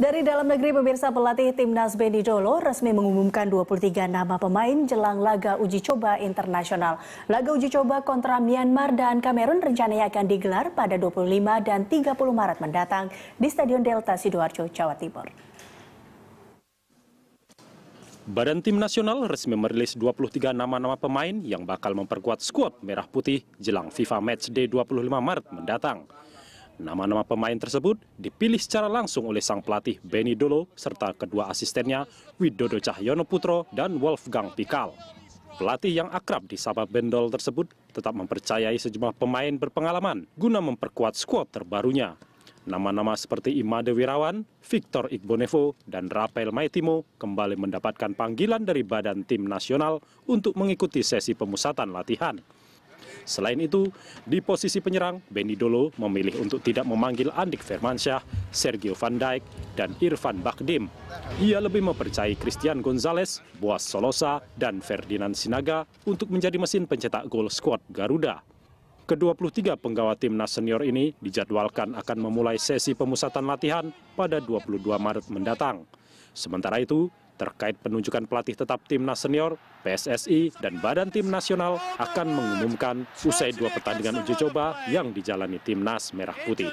Dari dalam negeri, pemirsa pelatih Timnas Beni Dolo resmi mengumumkan 23 nama pemain jelang laga uji coba internasional. Laga uji coba kontra Myanmar dan Kamerun rencananya akan digelar pada 25 dan 30 Maret mendatang di Stadion Delta Sidoarjo, Jawa Timur. Badan Tim Nasional resmi merilis 23 nama-nama pemain yang bakal memperkuat skuad Merah Putih jelang FIFA Match Day 25 Maret mendatang. Nama-nama pemain tersebut dipilih secara langsung oleh sang pelatih Benny Dolo serta kedua asistennya Widodo Cahyono Putro dan Wolfgang Pikal. Pelatih yang akrab di Sapa Bendol tersebut tetap mempercayai sejumlah pemain berpengalaman guna memperkuat skuad terbarunya. Nama-nama seperti Imade Wirawan, Victor Igbonevo, dan Rafael Maitimo kembali mendapatkan panggilan dari badan tim nasional untuk mengikuti sesi pemusatan latihan. Selain itu, di posisi penyerang, Benny Dolo memilih untuk tidak memanggil Andik Firmansyah, Sergio Van Dijk, dan Irfan Bakdim. Ia lebih mempercayai Christian Gonzalez, Boas Solosa, dan Ferdinand Sinaga untuk menjadi mesin pencetak gol skuad Garuda. Ke-23 penggawa timnas senior ini dijadwalkan akan memulai sesi pemusatan latihan pada 22 Maret mendatang. Sementara itu, terkait penunjukan pelatih tetap timnas senior, PSSI, dan Badan Tim Nasional akan mengumumkan usai dua pertandingan uji coba yang dijalani timnas Merah Putih.